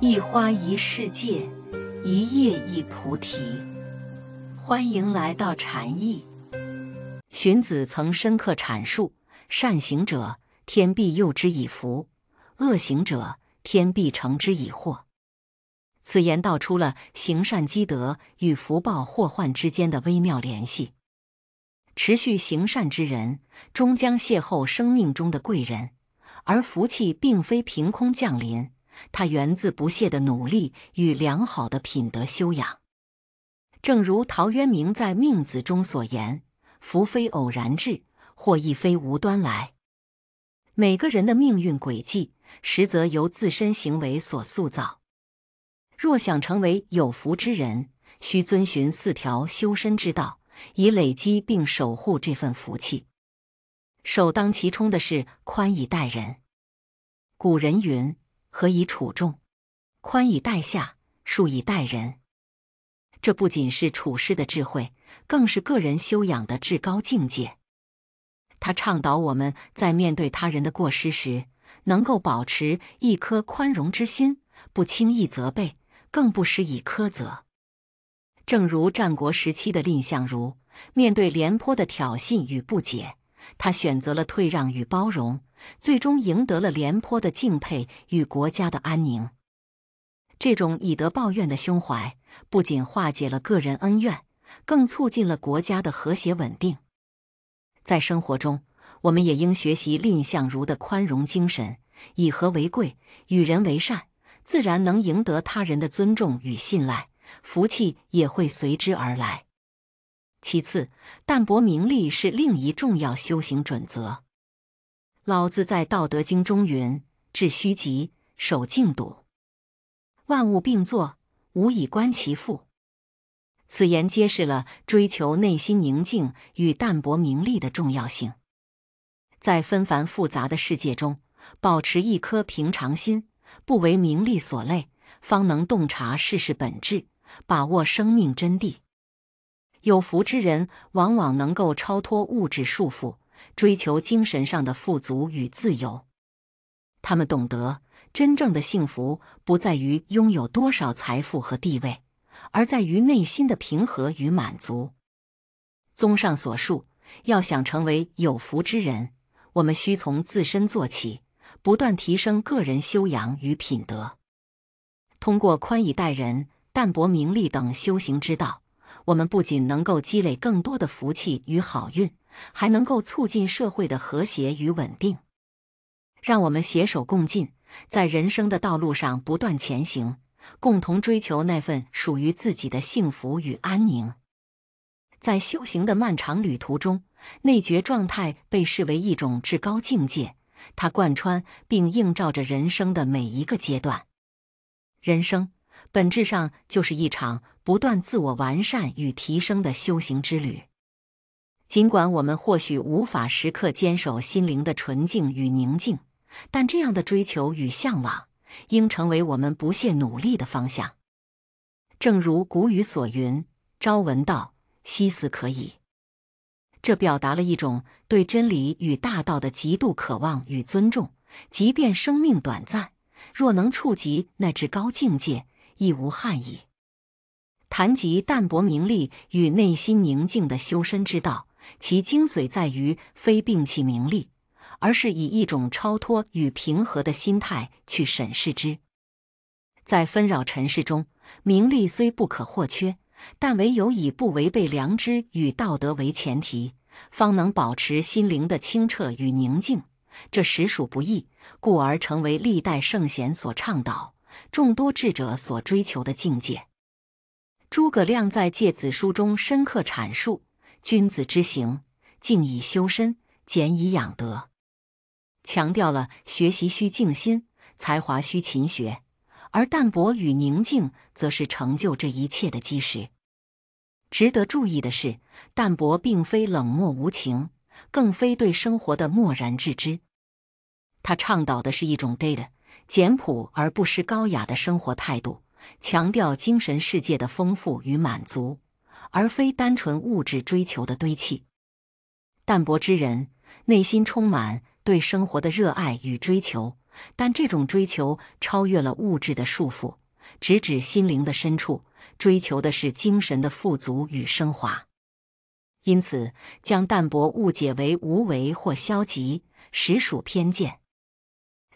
一花一世界，一叶一菩提。欢迎来到禅意。荀子曾深刻阐述：“善行者，天必佑之以福；恶行者，天必成之以祸。”此言道出了行善积德与福报祸患之间的微妙联系。持续行善之人，终将邂逅生命中的贵人，而福气并非凭空降临。它源自不懈的努力与良好的品德修养，正如陶渊明在《命子》中所言：“福非偶然至，祸亦非无端来。”每个人的命运轨迹，实则由自身行为所塑造。若想成为有福之人，需遵循四条修身之道，以累积并守护这份福气。首当其冲的是宽以待人。古人云。何以处众？宽以待下，恕以待人。这不仅是处世的智慧，更是个人修养的至高境界。他倡导我们在面对他人的过失时，能够保持一颗宽容之心，不轻易责备，更不施以苛责。正如战国时期的蔺相如，面对廉颇的挑衅与不解，他选择了退让与包容。最终赢得了廉颇的敬佩与国家的安宁。这种以德报怨的胸怀，不仅化解了个人恩怨，更促进了国家的和谐稳定。在生活中，我们也应学习蔺相如的宽容精神，以和为贵，与人为善，自然能赢得他人的尊重与信赖，福气也会随之而来。其次，淡泊名利是另一重要修行准则。老子在《道德经》中云：“致虚极，守静笃。万物并作，吾以观其父。”此言揭示了追求内心宁静与淡泊名利的重要性。在纷繁复杂的世界中，保持一颗平常心，不为名利所累，方能洞察世事本质，把握生命真谛。有福之人往往能够超脱物质束缚。追求精神上的富足与自由，他们懂得真正的幸福不在于拥有多少财富和地位，而在于内心的平和与满足。综上所述，要想成为有福之人，我们需从自身做起，不断提升个人修养与品德。通过宽以待人、淡泊名利等修行之道，我们不仅能够积累更多的福气与好运。还能够促进社会的和谐与稳定，让我们携手共进，在人生的道路上不断前行，共同追求那份属于自己的幸福与安宁。在修行的漫长旅途中，内觉状态被视为一种至高境界，它贯穿并映照着人生的每一个阶段。人生本质上就是一场不断自我完善与提升的修行之旅。尽管我们或许无法时刻坚守心灵的纯净与宁静，但这样的追求与向往，应成为我们不懈努力的方向。正如古语所云：“朝闻道，夕死可矣。”这表达了一种对真理与大道的极度渴望与尊重。即便生命短暂，若能触及那至高境界，亦无憾矣。谈及淡泊名利与内心宁静的修身之道。其精髓在于非摒弃名利，而是以一种超脱与平和的心态去审视之。在纷扰尘世中，名利虽不可或缺，但唯有以不违背良知与道德为前提，方能保持心灵的清澈与宁静。这实属不易，故而成为历代圣贤所倡导、众多智者所追求的境界。诸葛亮在《诫子书》中深刻阐述。君子之行，静以修身，俭以养德。强调了学习需静心，才华需勤学，而淡泊与宁静则是成就这一切的基石。值得注意的是，淡泊并非冷漠无情，更非对生活的漠然置之。他倡导的是一种 de a 简朴而不失高雅的生活态度，强调精神世界的丰富与满足。而非单纯物质追求的堆砌。淡泊之人内心充满对生活的热爱与追求，但这种追求超越了物质的束缚，直指心灵的深处，追求的是精神的富足与升华。因此，将淡泊误解为无为或消极，实属偏见。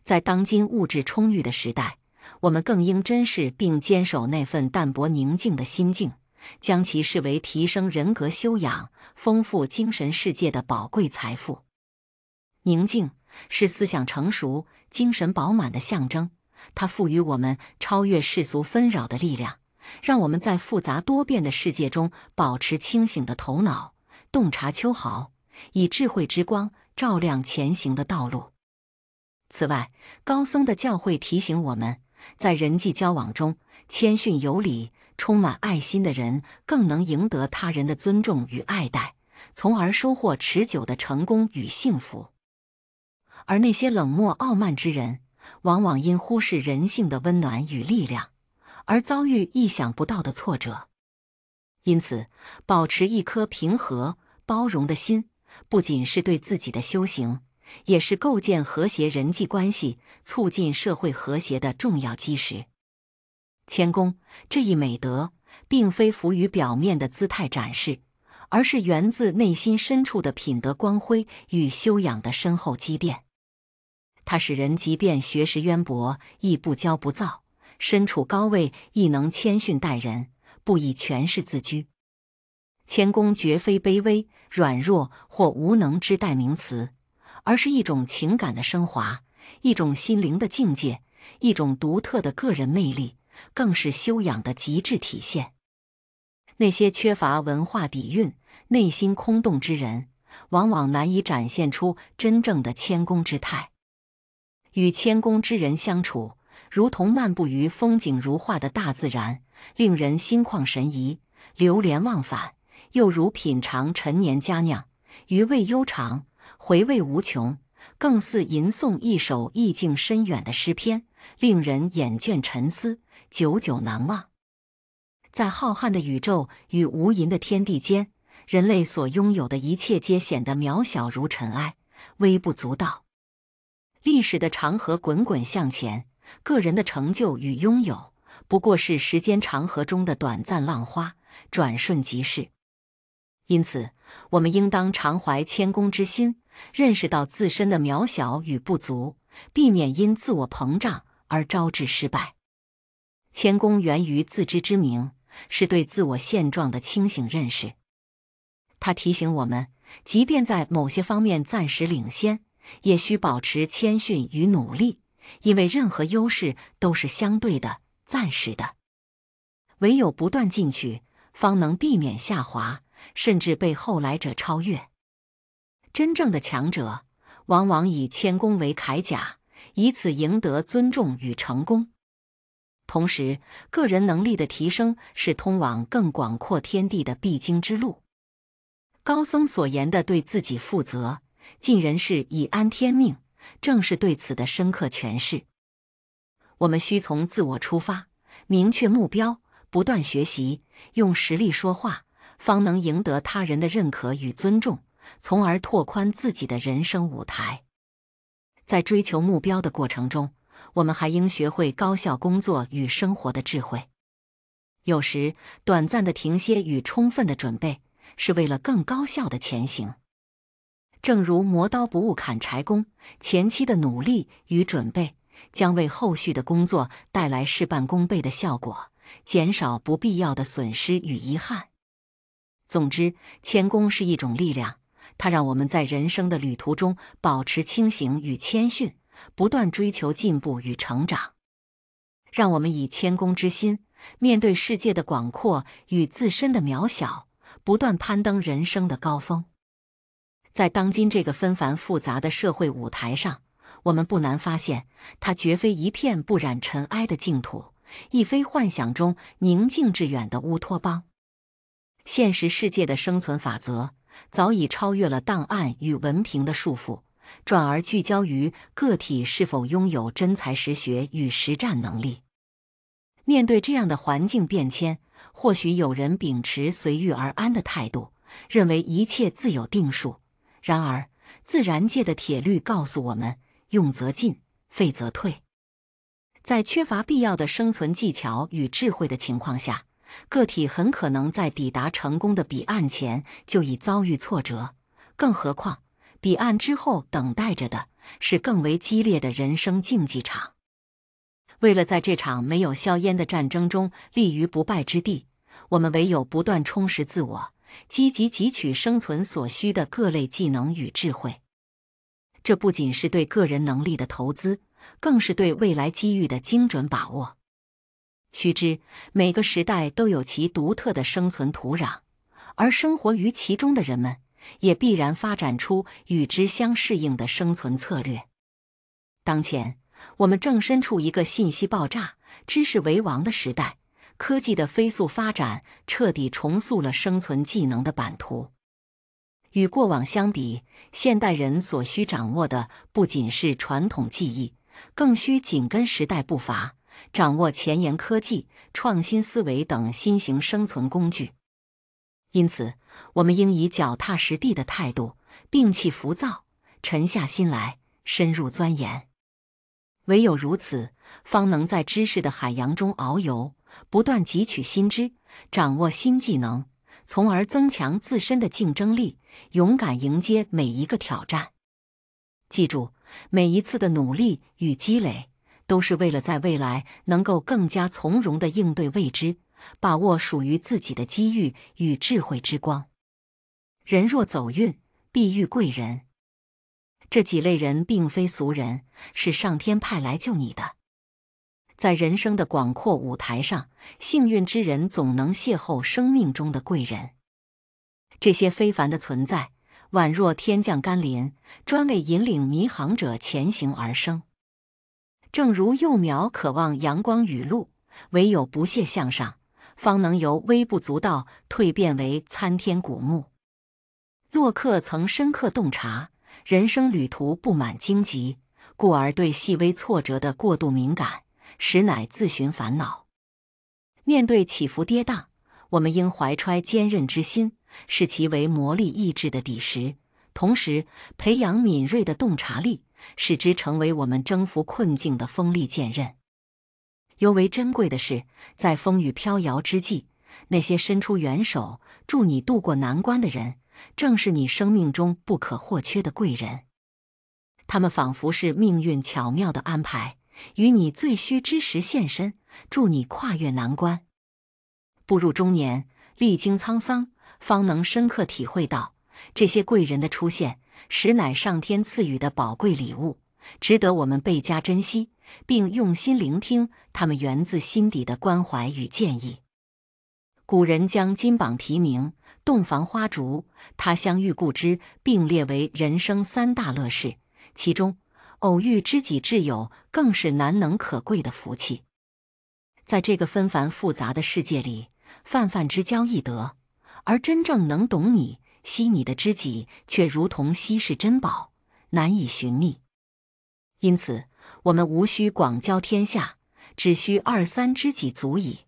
在当今物质充裕的时代，我们更应珍视并坚守那份淡泊宁静的心境。将其视为提升人格修养、丰富精神世界的宝贵财富。宁静是思想成熟、精神饱满的象征，它赋予我们超越世俗纷扰的力量，让我们在复杂多变的世界中保持清醒的头脑，洞察秋毫，以智慧之光照亮前行的道路。此外，高僧的教诲提醒我们，在人际交往中谦逊有礼。充满爱心的人更能赢得他人的尊重与爱戴，从而收获持久的成功与幸福。而那些冷漠傲慢之人，往往因忽视人性的温暖与力量，而遭遇意想不到的挫折。因此，保持一颗平和包容的心，不仅是对自己的修行，也是构建和谐人际关系、促进社会和谐的重要基石。谦恭这一美德，并非浮于表面的姿态展示，而是源自内心深处的品德光辉与修养的深厚积淀。它使人即便学识渊博，亦不骄不躁；身处高位，亦能谦逊待人，不以权势自居。谦恭绝非卑微、软弱或无能之代名词，而是一种情感的升华，一种心灵的境界，一种独特的个人魅力。更是修养的极致体现。那些缺乏文化底蕴、内心空洞之人，往往难以展现出真正的谦恭之态。与谦恭之人相处，如同漫步于风景如画的大自然，令人心旷神怡、流连忘返；又如品尝陈年佳酿，余味悠长、回味无穷；更似吟诵一首意境深远的诗篇，令人眼倦沉思。久久难忘。在浩瀚的宇宙与无垠的天地间，人类所拥有的一切皆显得渺小如尘埃，微不足道。历史的长河滚滚向前，个人的成就与拥有不过是时间长河中的短暂浪花，转瞬即逝。因此，我们应当常怀谦恭之心，认识到自身的渺小与不足，避免因自我膨胀而招致失败。谦恭源于自知之明，是对自我现状的清醒认识。它提醒我们，即便在某些方面暂时领先，也需保持谦逊与努力，因为任何优势都是相对的、暂时的。唯有不断进取，方能避免下滑，甚至被后来者超越。真正的强者，往往以谦恭为铠甲，以此赢得尊重与成功。同时，个人能力的提升是通往更广阔天地的必经之路。高僧所言的“对自己负责，尽人事以安天命”，正是对此的深刻诠释。我们需从自我出发，明确目标，不断学习，用实力说话，方能赢得他人的认可与尊重，从而拓宽自己的人生舞台。在追求目标的过程中，我们还应学会高效工作与生活的智慧。有时，短暂的停歇与充分的准备，是为了更高效的前行。正如磨刀不误砍柴工，前期的努力与准备，将为后续的工作带来事半功倍的效果，减少不必要的损失与遗憾。总之，谦恭是一种力量，它让我们在人生的旅途中保持清醒与谦逊。不断追求进步与成长，让我们以谦恭之心面对世界的广阔与自身的渺小，不断攀登人生的高峰。在当今这个纷繁复杂的社会舞台上，我们不难发现，它绝非一片不染尘埃的净土，亦非幻想中宁静致远的乌托邦。现实世界的生存法则早已超越了档案与文凭的束缚。转而聚焦于个体是否拥有真才实学与实战能力。面对这样的环境变迁，或许有人秉持随遇而安的态度，认为一切自有定数。然而，自然界的铁律告诉我们：用则进，废则退。在缺乏必要的生存技巧与智慧的情况下，个体很可能在抵达成功的彼岸前就已遭遇挫折。更何况。彼岸之后等待着的是更为激烈的人生竞技场。为了在这场没有硝烟的战争中立于不败之地，我们唯有不断充实自我，积极汲取生存所需的各类技能与智慧。这不仅是对个人能力的投资，更是对未来机遇的精准把握。须知，每个时代都有其独特的生存土壤，而生活于其中的人们。也必然发展出与之相适应的生存策略。当前，我们正身处一个信息爆炸、知识为王的时代，科技的飞速发展彻底重塑了生存技能的版图。与过往相比，现代人所需掌握的不仅是传统技艺，更需紧跟时代步伐，掌握前沿科技、创新思维等新型生存工具。因此，我们应以脚踏实地的态度，摒弃浮躁，沉下心来，深入钻研。唯有如此，方能在知识的海洋中遨游，不断汲取新知，掌握新技能，从而增强自身的竞争力，勇敢迎接每一个挑战。记住，每一次的努力与积累，都是为了在未来能够更加从容的应对未知。把握属于自己的机遇与智慧之光。人若走运，必遇贵人。这几类人并非俗人，是上天派来救你的。在人生的广阔舞台上，幸运之人总能邂逅生命中的贵人。这些非凡的存在，宛若天降甘霖，专为引领迷航者前行而生。正如幼苗渴望阳光雨露，唯有不懈向上。方能由微不足道蜕变为参天古木。洛克曾深刻洞察：人生旅途布满荆棘，故而对细微挫折的过度敏感，实乃自寻烦恼。面对起伏跌宕，我们应怀揣坚韧之心，视其为磨砺意志的底石；同时，培养敏锐的洞察力，使之成为我们征服困境的锋利剑刃。尤为珍贵的是，在风雨飘摇之际，那些伸出援手助你渡过难关的人，正是你生命中不可或缺的贵人。他们仿佛是命运巧妙的安排，与你最需之时现身，助你跨越难关。步入中年，历经沧桑，方能深刻体会到这些贵人的出现，实乃上天赐予的宝贵礼物。值得我们倍加珍惜，并用心聆听他们源自心底的关怀与建议。古人将金榜题名、洞房花烛、他乡遇故知并列为人生三大乐事，其中偶遇知己挚友更是难能可贵的福气。在这个纷繁复杂的世界里，泛泛之交易得，而真正能懂你、惜你的知己，却如同稀世珍宝，难以寻觅。因此，我们无需广交天下，只需二三知己足矣。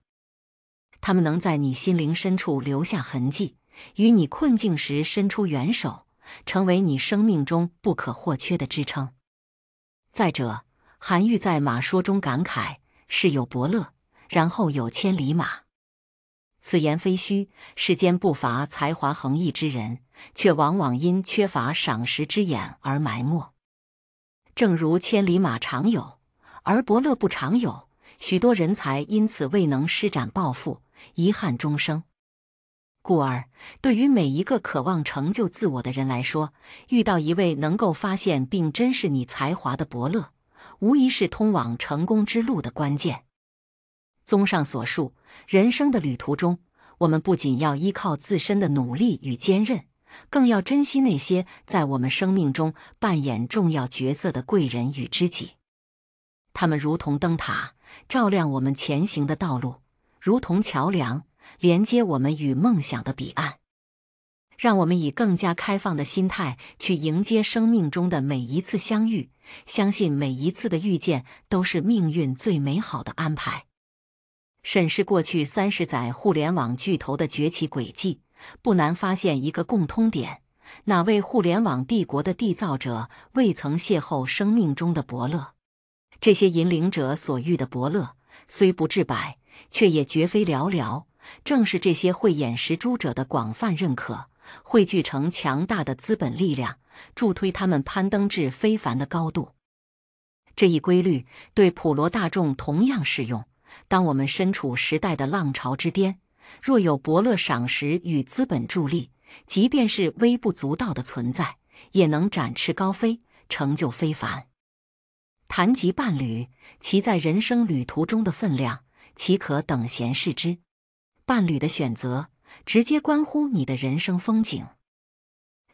他们能在你心灵深处留下痕迹，与你困境时伸出援手，成为你生命中不可或缺的支撑。再者，韩愈在《马说》中感慨：“世有伯乐，然后有千里马。”此言非虚，世间不乏才华横溢之人，却往往因缺乏赏识之眼而埋没。正如千里马常有，而伯乐不常有，许多人才因此未能施展抱负，遗憾终生。故而，对于每一个渴望成就自我的人来说，遇到一位能够发现并珍视你才华的伯乐，无疑是通往成功之路的关键。综上所述，人生的旅途中，我们不仅要依靠自身的努力与坚韧。更要珍惜那些在我们生命中扮演重要角色的贵人与知己，他们如同灯塔，照亮我们前行的道路；如同桥梁，连接我们与梦想的彼岸。让我们以更加开放的心态去迎接生命中的每一次相遇，相信每一次的遇见都是命运最美好的安排。审视过去三十载互联网巨头的崛起轨迹。不难发现一个共通点：哪位互联网帝国的缔造者未曾邂逅生命中的伯乐？这些引领者所遇的伯乐虽不至百，却也绝非寥寥。正是这些慧眼识珠者的广泛认可，汇聚成强大的资本力量，助推他们攀登至非凡的高度。这一规律对普罗大众同样适用。当我们身处时代的浪潮之巅，若有伯乐赏识与资本助力，即便是微不足道的存在，也能展翅高飞，成就非凡。谈及伴侣，其在人生旅途中的分量，岂可等闲视之？伴侣的选择，直接关乎你的人生风景。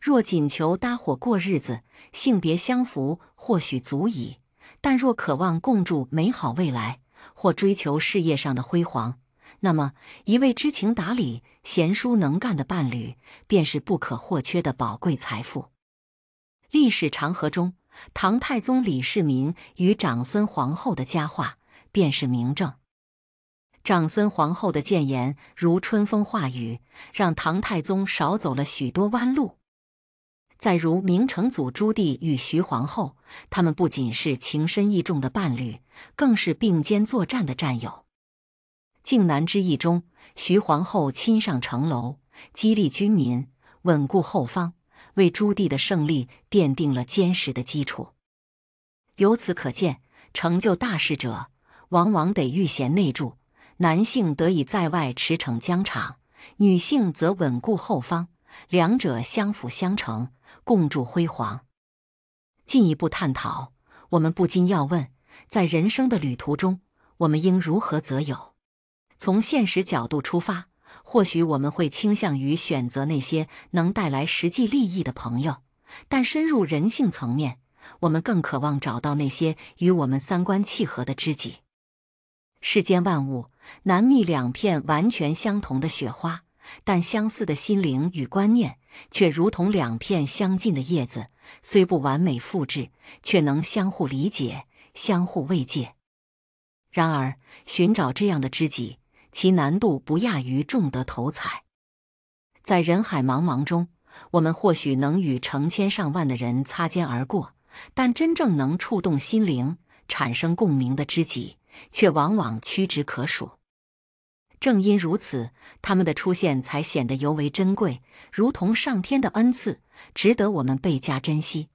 若仅求搭伙过日子，性别相符或许足矣；但若渴望共筑美好未来，或追求事业上的辉煌，那么，一位知情达理、贤淑能干的伴侣，便是不可或缺的宝贵财富。历史长河中，唐太宗李世民与长孙皇后的佳话便是明证。长孙皇后的谏言如春风化雨，让唐太宗少走了许多弯路。再如明成祖朱棣与徐皇后，他们不仅是情深意重的伴侣，更是并肩作战的战友。靖难之役中，徐皇后亲上城楼，激励军民，稳固后方，为朱棣的胜利奠定了坚实的基础。由此可见，成就大事者，往往得遇贤内助。男性得以在外驰骋疆场，女性则稳固后方，两者相辅相成，共筑辉煌。进一步探讨，我们不禁要问：在人生的旅途中，我们应如何择友？从现实角度出发，或许我们会倾向于选择那些能带来实际利益的朋友；但深入人性层面，我们更渴望找到那些与我们三观契合的知己。世间万物难觅两片完全相同的雪花，但相似的心灵与观念却如同两片相近的叶子，虽不完美复制，却能相互理解、相互慰藉。然而，寻找这样的知己。其难度不亚于中得头彩。在人海茫茫中，我们或许能与成千上万的人擦肩而过，但真正能触动心灵、产生共鸣的知己，却往往屈指可数。正因如此，他们的出现才显得尤为珍贵，如同上天的恩赐，值得我们倍加珍惜。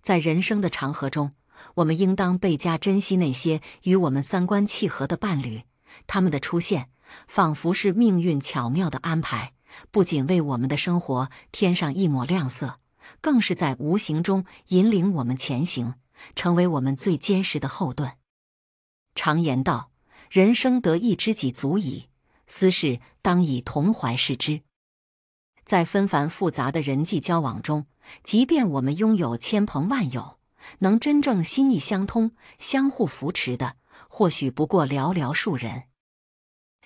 在人生的长河中，我们应当倍加珍惜那些与我们三观契合的伴侣。他们的出现，仿佛是命运巧妙的安排，不仅为我们的生活添上一抹亮色，更是在无形中引领我们前行，成为我们最坚实的后盾。常言道：“人生得一知己足矣，私事当以同怀视之。”在纷繁复杂的人际交往中，即便我们拥有千朋万友，能真正心意相通、相互扶持的。或许不过寥寥数人，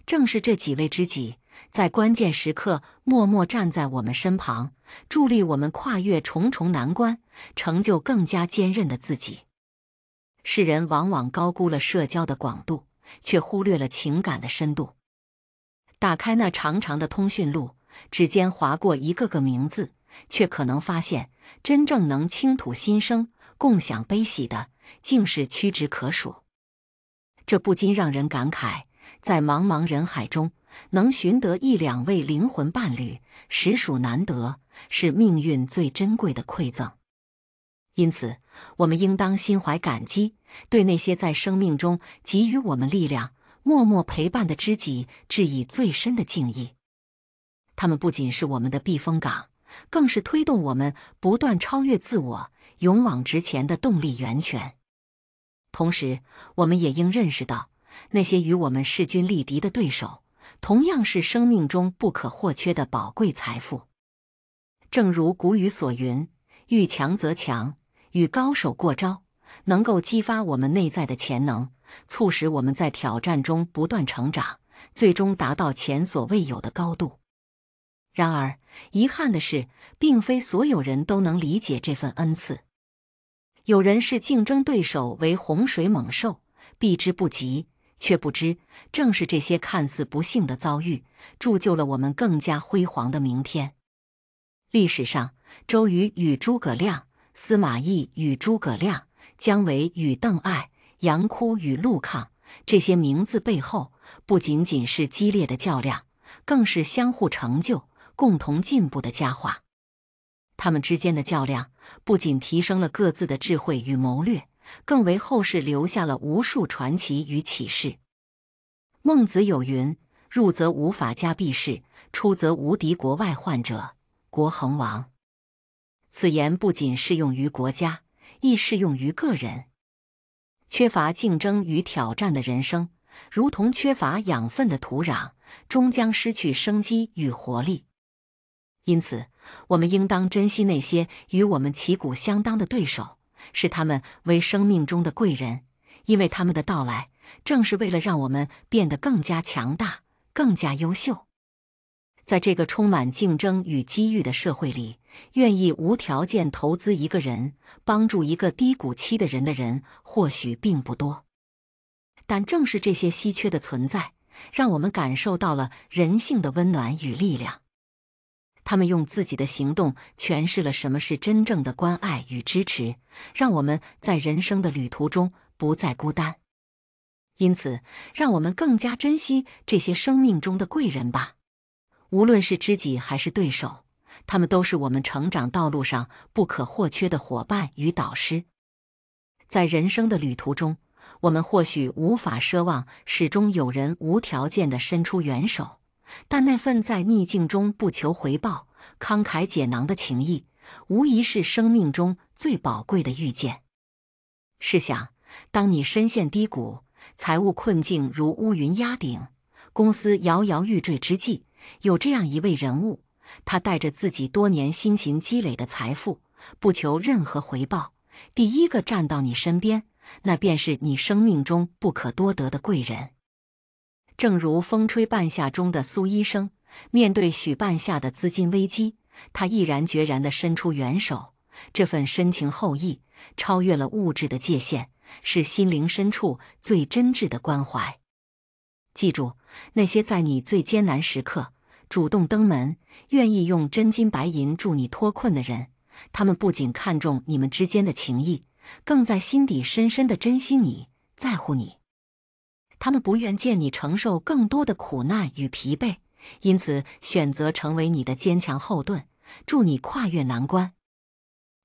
正是这几位知己，在关键时刻默默站在我们身旁，助力我们跨越重重难关，成就更加坚韧的自己。世人往往高估了社交的广度，却忽略了情感的深度。打开那长长的通讯录，指尖划过一个个名字，却可能发现，真正能倾吐心声、共享悲喜的，竟是屈指可数。这不禁让人感慨，在茫茫人海中能寻得一两位灵魂伴侣，实属难得，是命运最珍贵的馈赠。因此，我们应当心怀感激，对那些在生命中给予我们力量、默默陪伴的知己，致以最深的敬意。他们不仅是我们的避风港，更是推动我们不断超越自我、勇往直前的动力源泉。同时，我们也应认识到，那些与我们势均力敌的对手，同样是生命中不可或缺的宝贵财富。正如古语所云：“遇强则强，与高手过招，能够激发我们内在的潜能，促使我们在挑战中不断成长，最终达到前所未有的高度。”然而，遗憾的是，并非所有人都能理解这份恩赐。有人视竞争对手为洪水猛兽，避之不及，却不知正是这些看似不幸的遭遇，铸就了我们更加辉煌的明天。历史上，周瑜与诸葛亮、司马懿与诸葛亮、姜维与邓艾、杨枯与陆抗，这些名字背后，不仅仅是激烈的较量，更是相互成就、共同进步的佳话。他们之间的较量。不仅提升了各自的智慧与谋略，更为后世留下了无数传奇与启示。孟子有云：“入则无法家必士，出则无敌国外患者，国恒亡。”此言不仅适用于国家，亦适用于个人。缺乏竞争与挑战的人生，如同缺乏养分的土壤，终将失去生机与活力。因此，我们应当珍惜那些与我们旗鼓相当的对手，视他们为生命中的贵人，因为他们的到来正是为了让我们变得更加强大、更加优秀。在这个充满竞争与机遇的社会里，愿意无条件投资一个人、帮助一个低谷期的人的人或许并不多，但正是这些稀缺的存在，让我们感受到了人性的温暖与力量。他们用自己的行动诠释了什么是真正的关爱与支持，让我们在人生的旅途中不再孤单。因此，让我们更加珍惜这些生命中的贵人吧。无论是知己还是对手，他们都是我们成长道路上不可或缺的伙伴与导师。在人生的旅途中，我们或许无法奢望始终有人无条件地伸出援手。但那份在逆境中不求回报、慷慨解囊的情谊，无疑是生命中最宝贵的遇见。试想，当你深陷低谷、财务困境如乌云压顶、公司摇摇欲坠之际，有这样一位人物，他带着自己多年辛勤积累的财富，不求任何回报，第一个站到你身边，那便是你生命中不可多得的贵人。正如《风吹半夏》中的苏医生，面对许半夏的资金危机，他毅然决然地伸出援手。这份深情厚谊超越了物质的界限，是心灵深处最真挚的关怀。记住，那些在你最艰难时刻主动登门、愿意用真金白银助你脱困的人，他们不仅看重你们之间的情谊，更在心底深深的珍惜你，在乎你。他们不愿见你承受更多的苦难与疲惫，因此选择成为你的坚强后盾，助你跨越难关。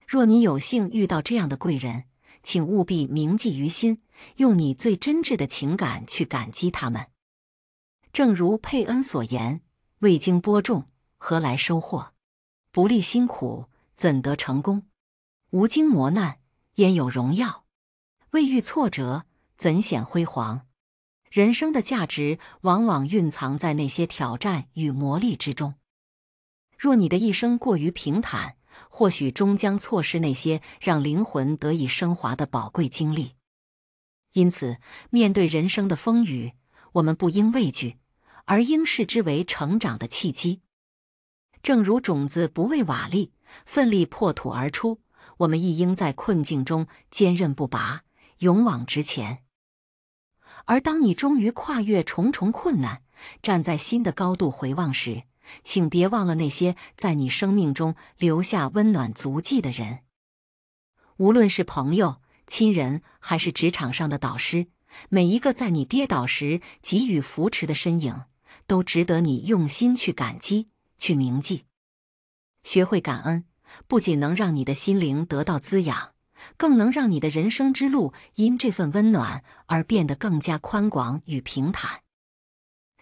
若你有幸遇到这样的贵人，请务必铭记于心，用你最真挚的情感去感激他们。正如佩恩所言：“未经播种，何来收获？不历辛苦，怎得成功？无经磨难，焉有荣耀？未遇挫折，怎显辉煌？”人生的价值往往蕴藏在那些挑战与磨砺之中。若你的一生过于平坦，或许终将错失那些让灵魂得以升华的宝贵经历。因此，面对人生的风雨，我们不应畏惧，而应视之为成长的契机。正如种子不畏瓦砾，奋力破土而出，我们亦应在困境中坚韧不拔，勇往直前。而当你终于跨越重重困难，站在新的高度回望时，请别忘了那些在你生命中留下温暖足迹的人，无论是朋友、亲人，还是职场上的导师，每一个在你跌倒时给予扶持的身影，都值得你用心去感激、去铭记。学会感恩，不仅能让你的心灵得到滋养。更能让你的人生之路因这份温暖而变得更加宽广与平坦。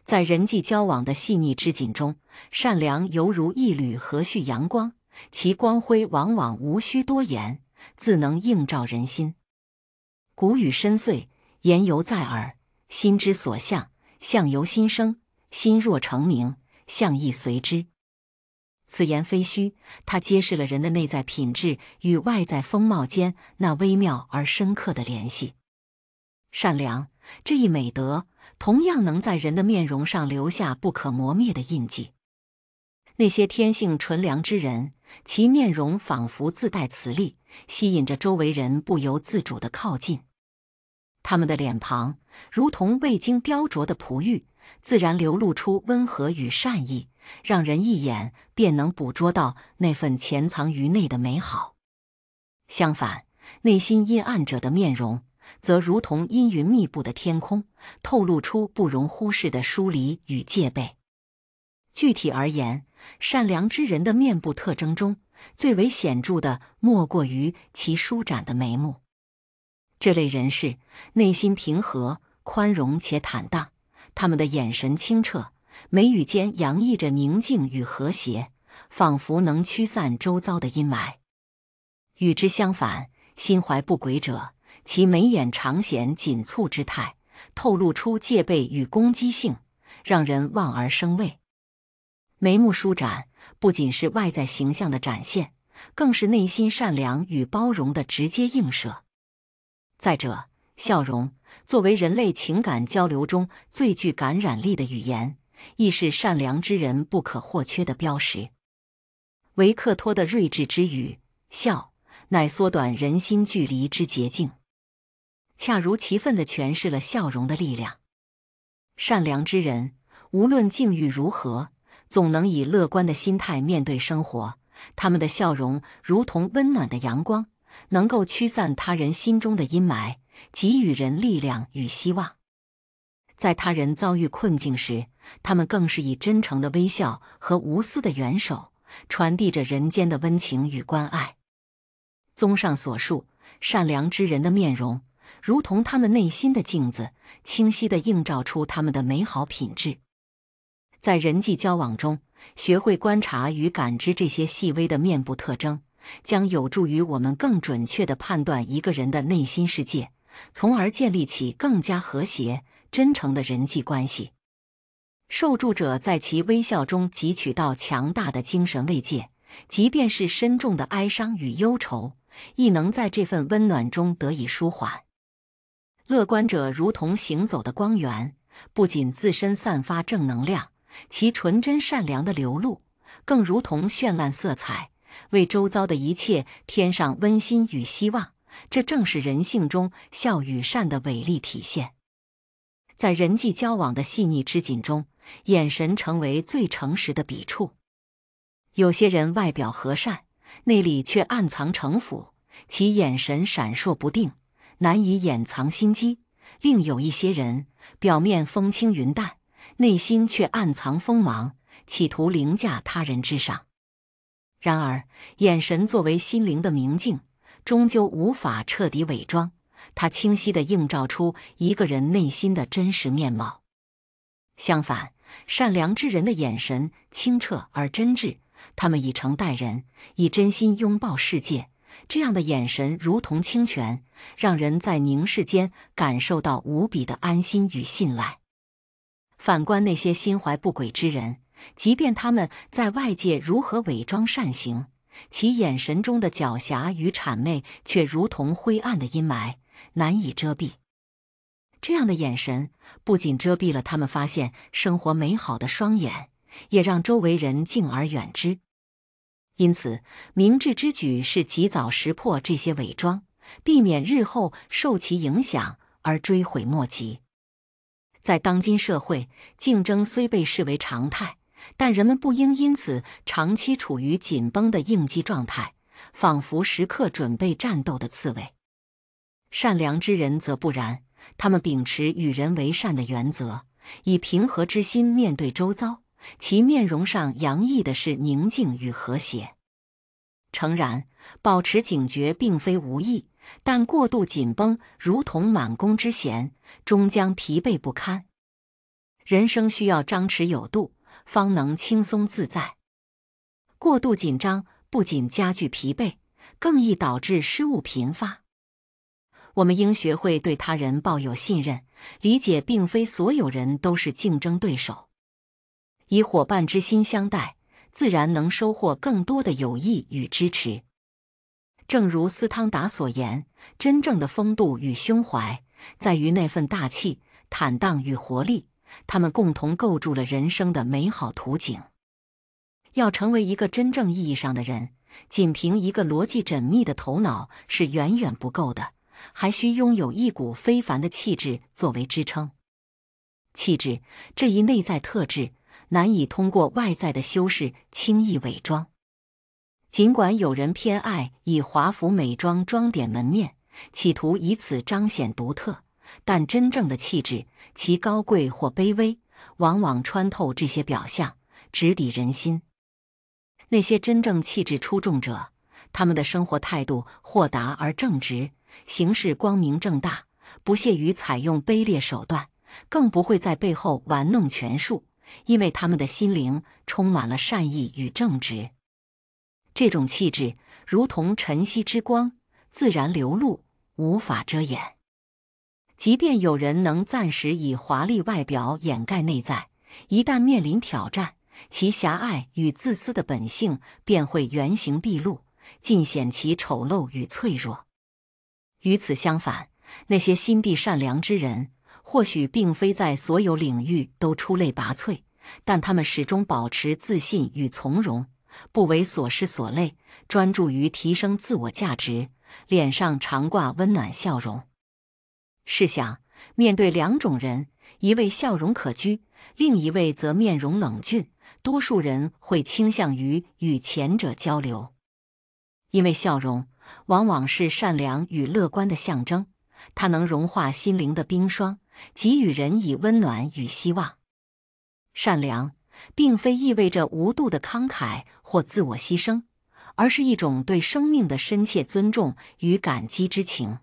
在人际交往的细腻之景中，善良犹如一缕和煦阳光，其光辉往往无需多言，自能映照人心。古语深邃，言犹在耳，心之所向，相由心生，心若成名，相亦随之。此言非虚，它揭示了人的内在品质与外在风貌间那微妙而深刻的联系。善良这一美德同样能在人的面容上留下不可磨灭的印记。那些天性纯良之人，其面容仿佛自带磁力，吸引着周围人不由自主的靠近。他们的脸庞如同未经雕琢的璞玉，自然流露出温和与善意。让人一眼便能捕捉到那份潜藏于内的美好。相反，内心阴暗者的面容则如同阴云密布的天空，透露出不容忽视的疏离与戒备。具体而言，善良之人的面部特征中最为显著的，莫过于其舒展的眉目。这类人士内心平和、宽容且坦荡，他们的眼神清澈。眉宇间洋溢着宁静与和谐，仿佛能驱散周遭的阴霾。与之相反，心怀不轨者其眉眼常显紧蹙之态，透露出戒备与攻击性，让人望而生畏。眉目舒展不仅是外在形象的展现，更是内心善良与包容的直接映射。再者，笑容作为人类情感交流中最具感染力的语言。亦是善良之人不可或缺的标识。维克托的睿智之语：“笑，乃缩短人心距离之捷径。”恰如其分地诠释了笑容的力量。善良之人，无论境遇如何，总能以乐观的心态面对生活。他们的笑容如同温暖的阳光，能够驱散他人心中的阴霾，给予人力量与希望。在他人遭遇困境时，他们更是以真诚的微笑和无私的援手，传递着人间的温情与关爱。综上所述，善良之人的面容如同他们内心的镜子，清晰地映照出他们的美好品质。在人际交往中，学会观察与感知这些细微的面部特征，将有助于我们更准确地判断一个人的内心世界，从而建立起更加和谐。真诚的人际关系，受助者在其微笑中汲取到强大的精神慰藉，即便是深重的哀伤与忧愁，亦能在这份温暖中得以舒缓。乐观者如同行走的光源，不仅自身散发正能量，其纯真善良的流露，更如同绚烂色彩，为周遭的一切添上温馨与希望。这正是人性中孝与善的伟力体现。在人际交往的细腻织锦中，眼神成为最诚实的笔触。有些人外表和善，内里却暗藏城府，其眼神闪烁不定，难以掩藏心机；另有一些人表面风轻云淡，内心却暗藏锋芒，企图凌驾他人之上。然而，眼神作为心灵的明镜，终究无法彻底伪装。它清晰地映照出一个人内心的真实面貌。相反，善良之人的眼神清澈而真挚，他们以诚待人，以真心拥抱世界。这样的眼神如同清泉，让人在凝视间感受到无比的安心与信赖。反观那些心怀不轨之人，即便他们在外界如何伪装善行，其眼神中的狡黠与谄媚却如同灰暗的阴霾。难以遮蔽，这样的眼神不仅遮蔽了他们发现生活美好的双眼，也让周围人敬而远之。因此，明智之举是及早识破这些伪装，避免日后受其影响而追悔莫及。在当今社会，竞争虽被视为常态，但人们不应因此长期处于紧绷的应激状态，仿佛时刻准备战斗的刺猬。善良之人则不然，他们秉持与人为善的原则，以平和之心面对周遭，其面容上洋溢的是宁静与和谐。诚然，保持警觉并非无益，但过度紧绷如同满弓之弦，终将疲惫不堪。人生需要张弛有度，方能轻松自在。过度紧张不仅加剧疲惫，更易导致失误频发。我们应学会对他人抱有信任，理解并非所有人都是竞争对手，以伙伴之心相待，自然能收获更多的友谊与支持。正如斯汤达所言，真正的风度与胸怀在于那份大气、坦荡与活力，他们共同构筑了人生的美好图景。要成为一个真正意义上的人，仅凭一个逻辑缜密的头脑是远远不够的。还需拥有一股非凡的气质作为支撑。气质这一内在特质难以通过外在的修饰轻易伪装。尽管有人偏爱以华服美妆装点门面，企图以此彰显独特，但真正的气质，其高贵或卑微，往往穿透这些表象，直抵人心。那些真正气质出众者，他们的生活态度豁达而正直。行事光明正大，不屑于采用卑劣手段，更不会在背后玩弄权术，因为他们的心灵充满了善意与正直。这种气质如同晨曦之光，自然流露，无法遮掩。即便有人能暂时以华丽外表掩盖内在，一旦面临挑战，其狭隘与自私的本性便会原形毕露，尽显其丑陋与脆弱。与此相反，那些心地善良之人，或许并非在所有领域都出类拔萃，但他们始终保持自信与从容，不为琐事所累，专注于提升自我价值，脸上常挂温暖笑容。试想，面对两种人，一位笑容可掬，另一位则面容冷峻，多数人会倾向于与前者交流，因为笑容。往往是善良与乐观的象征，它能融化心灵的冰霜，给予人以温暖与希望。善良并非意味着无度的慷慨或自我牺牲，而是一种对生命的深切尊重与感激之情。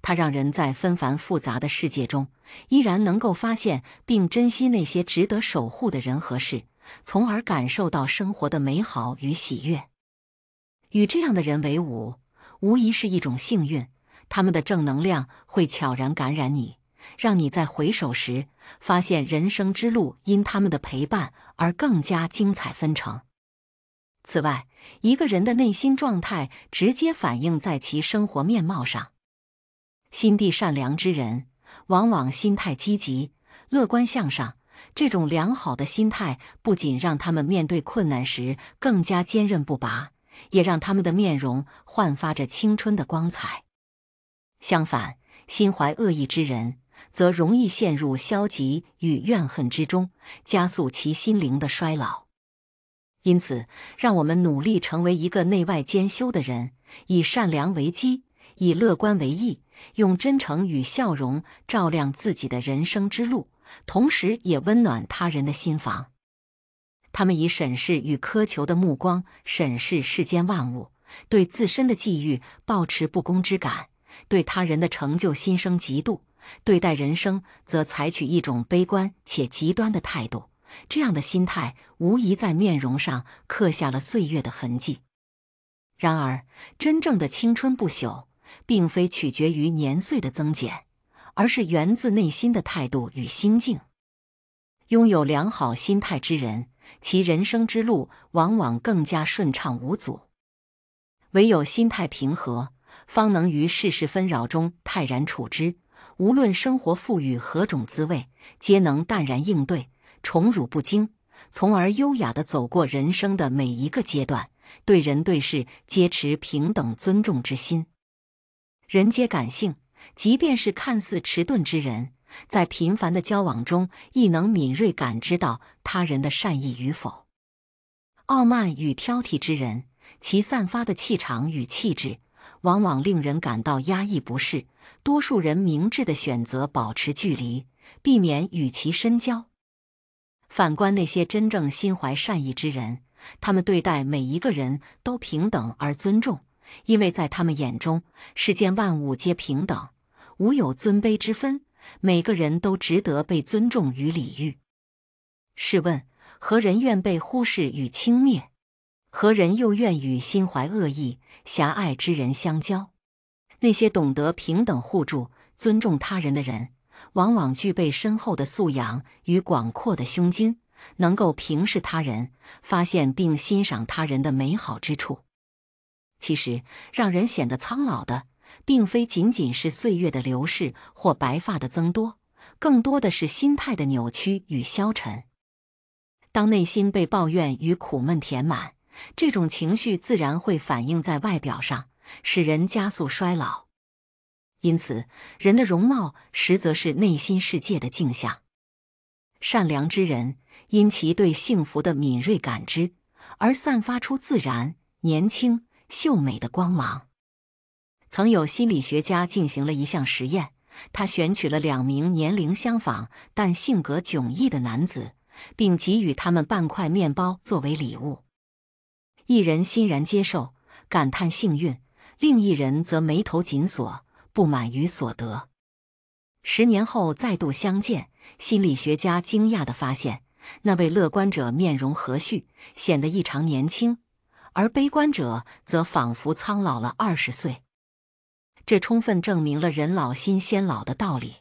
它让人在纷繁复杂的世界中，依然能够发现并珍惜那些值得守护的人和事，从而感受到生活的美好与喜悦。与这样的人为伍，无疑是一种幸运。他们的正能量会悄然感染你，让你在回首时发现人生之路因他们的陪伴而更加精彩纷呈。此外，一个人的内心状态直接反映在其生活面貌上。心地善良之人，往往心态积极、乐观向上。这种良好的心态，不仅让他们面对困难时更加坚韧不拔。也让他们的面容焕发着青春的光彩。相反，心怀恶意之人则容易陷入消极与怨恨之中，加速其心灵的衰老。因此，让我们努力成为一个内外兼修的人，以善良为基，以乐观为义，用真诚与笑容照亮自己的人生之路，同时也温暖他人的心房。他们以审视与苛求的目光审视世间万物，对自身的际遇抱持不公之感，对他人的成就心生嫉妒，对待人生则采取一种悲观且极端的态度。这样的心态无疑在面容上刻下了岁月的痕迹。然而，真正的青春不朽，并非取决于年岁的增减，而是源自内心的态度与心境。拥有良好心态之人。其人生之路往往更加顺畅无阻，唯有心态平和，方能于世事纷扰中泰然处之。无论生活赋予何种滋味，皆能淡然应对，宠辱不惊，从而优雅的走过人生的每一个阶段。对人对事皆持平等尊重之心。人皆感性，即便是看似迟钝之人。在频繁的交往中，亦能敏锐感知到他人的善意与否。傲慢与挑剔之人，其散发的气场与气质，往往令人感到压抑不适。多数人明智的选择保持距离，避免与其深交。反观那些真正心怀善意之人，他们对待每一个人都平等而尊重，因为在他们眼中，世间万物皆平等，无有尊卑之分。每个人都值得被尊重与礼遇。试问，何人愿被忽视与轻蔑？何人又愿与心怀恶意、狭隘之人相交？那些懂得平等互助、尊重他人的人，往往具备深厚的素养与广阔的胸襟，能够平视他人，发现并欣赏他人的美好之处。其实，让人显得苍老的。并非仅仅是岁月的流逝或白发的增多，更多的是心态的扭曲与消沉。当内心被抱怨与苦闷填满，这种情绪自然会反映在外表上，使人加速衰老。因此，人的容貌实则是内心世界的镜像。善良之人因其对幸福的敏锐感知，而散发出自然、年轻、秀美的光芒。曾有心理学家进行了一项实验，他选取了两名年龄相仿但性格迥异的男子，并给予他们半块面包作为礼物。一人欣然接受，感叹幸运；另一人则眉头紧锁，不满于所得。十年后再度相见，心理学家惊讶地发现，那位乐观者面容和煦，显得异常年轻，而悲观者则仿佛苍老了二十岁。这充分证明了“人老心先老”的道理。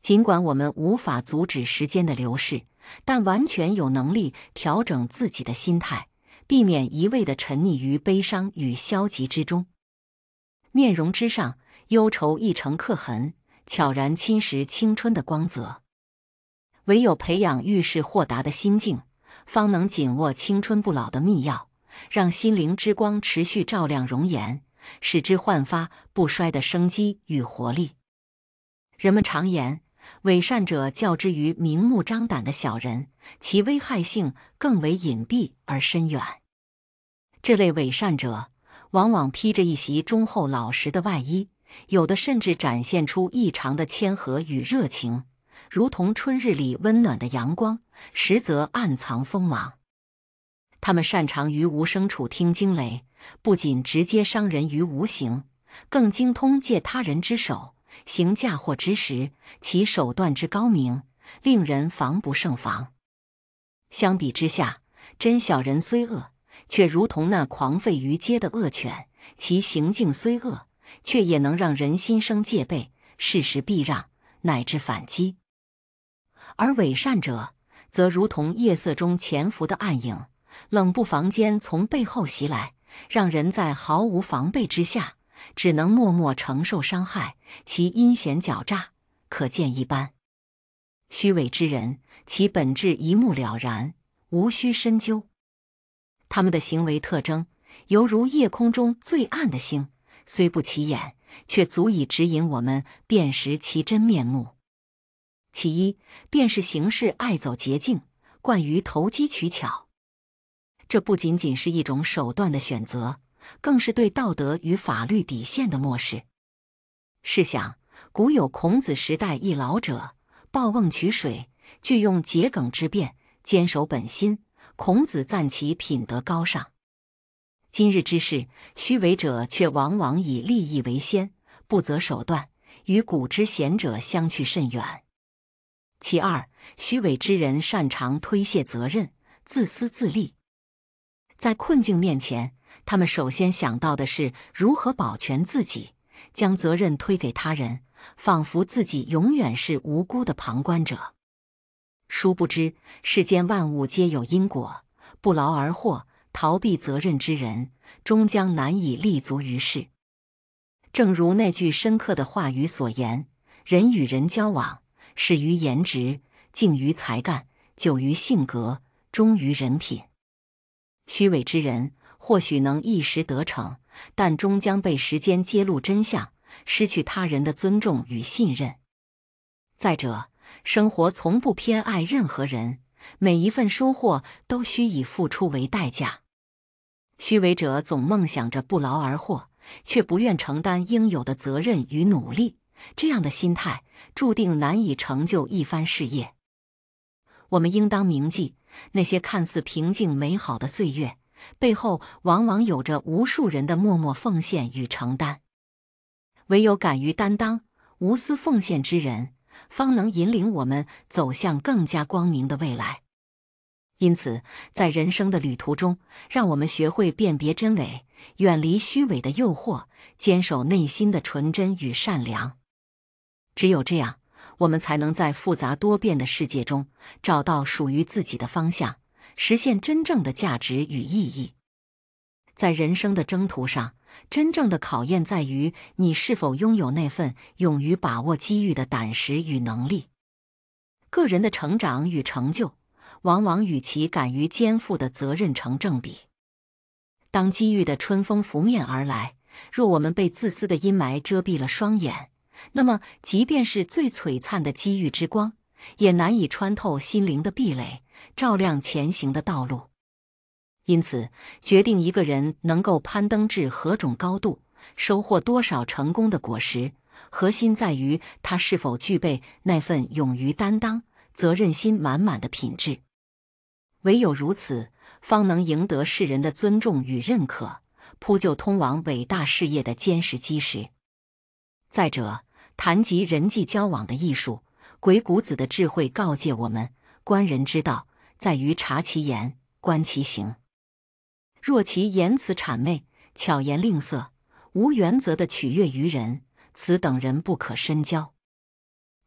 尽管我们无法阻止时间的流逝，但完全有能力调整自己的心态，避免一味的沉溺于悲伤与消极之中。面容之上，忧愁一成刻痕，悄然侵蚀青春的光泽。唯有培养遇事豁达的心境，方能紧握青春不老的秘钥，让心灵之光持续照亮容颜。使之焕发不衰的生机与活力。人们常言，伪善者较之于明目张胆的小人，其危害性更为隐蔽而深远。这类伪善者往往披着一袭忠厚老实的外衣，有的甚至展现出异常的谦和与热情，如同春日里温暖的阳光，实则暗藏锋芒。他们擅长于无声处听惊雷。不仅直接伤人于无形，更精通借他人之手行嫁祸之时，其手段之高明，令人防不胜防。相比之下，真小人虽恶，却如同那狂吠于街的恶犬，其行径虽恶，却也能让人心生戒备，适时避让，乃至反击。而伪善者，则如同夜色中潜伏的暗影，冷不防间从背后袭来。让人在毫无防备之下，只能默默承受伤害，其阴险狡诈可见一斑。虚伪之人，其本质一目了然，无需深究。他们的行为特征犹如夜空中最暗的星，虽不起眼，却足以指引我们辨识其真面目。其一，便是行事爱走捷径，惯于投机取巧。这不仅仅是一种手段的选择，更是对道德与法律底线的漠视。试想，古有孔子时代一老者抱瓮取水，具用桔梗之变，坚守本心，孔子赞其品德高尚。今日之事，虚伪者却往往以利益为先，不择手段，与古之贤者相去甚远。其二，虚伪之人擅长推卸责任，自私自利。在困境面前，他们首先想到的是如何保全自己，将责任推给他人，仿佛自己永远是无辜的旁观者。殊不知，世间万物皆有因果，不劳而获、逃避责任之人，终将难以立足于世。正如那句深刻的话语所言：“人与人交往，始于颜值，敬于才干，久于性格，忠于人品。”虚伪之人或许能一时得逞，但终将被时间揭露真相，失去他人的尊重与信任。再者，生活从不偏爱任何人，每一份收获都需以付出为代价。虚伪者总梦想着不劳而获，却不愿承担应有的责任与努力，这样的心态注定难以成就一番事业。我们应当铭记。那些看似平静美好的岁月，背后往往有着无数人的默默奉献与承担。唯有敢于担当、无私奉献之人，方能引领我们走向更加光明的未来。因此，在人生的旅途中，让我们学会辨别真伪，远离虚伪的诱惑，坚守内心的纯真与善良。只有这样。我们才能在复杂多变的世界中找到属于自己的方向，实现真正的价值与意义。在人生的征途上，真正的考验在于你是否拥有那份勇于把握机遇的胆识与能力。个人的成长与成就，往往与其敢于肩负的责任成正比。当机遇的春风拂面而来，若我们被自私的阴霾遮蔽了双眼。那么，即便是最璀璨的机遇之光，也难以穿透心灵的壁垒，照亮前行的道路。因此，决定一个人能够攀登至何种高度，收获多少成功的果实，核心在于他是否具备那份勇于担当、责任心满满的品质。唯有如此，方能赢得世人的尊重与认可，铺就通往伟大事业的坚实基石。再者，谈及人际交往的艺术，《鬼谷子》的智慧告诫我们：观人之道，在于察其言，观其行。若其言辞谄媚，巧言令色，无原则的取悦于人，此等人不可深交。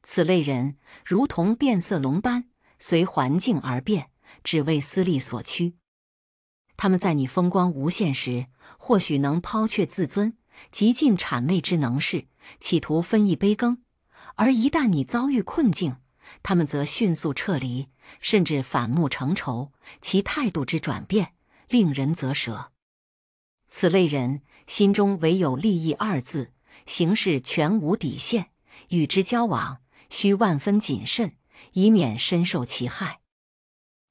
此类人如同变色龙般，随环境而变，只为私利所趋。他们在你风光无限时，或许能抛却自尊，极尽谄媚之能事。企图分一杯羹，而一旦你遭遇困境，他们则迅速撤离，甚至反目成仇。其态度之转变，令人咋舌。此类人心中唯有利益二字，行事全无底线。与之交往，需万分谨慎，以免深受其害。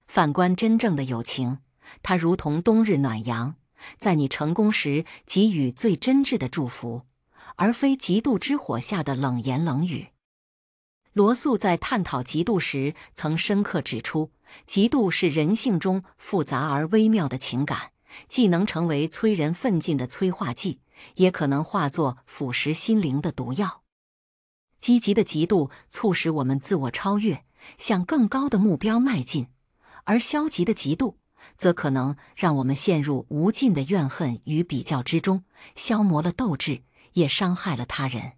反观真正的友情，它如同冬日暖阳，在你成功时给予最真挚的祝福。而非嫉妒之火下的冷言冷语。罗素在探讨嫉妒时，曾深刻指出，嫉妒是人性中复杂而微妙的情感，既能成为催人奋进的催化剂，也可能化作腐蚀心灵的毒药。积极的嫉妒促使我们自我超越，向更高的目标迈进；而消极的嫉妒，则可能让我们陷入无尽的怨恨与比较之中，消磨了斗志。也伤害了他人，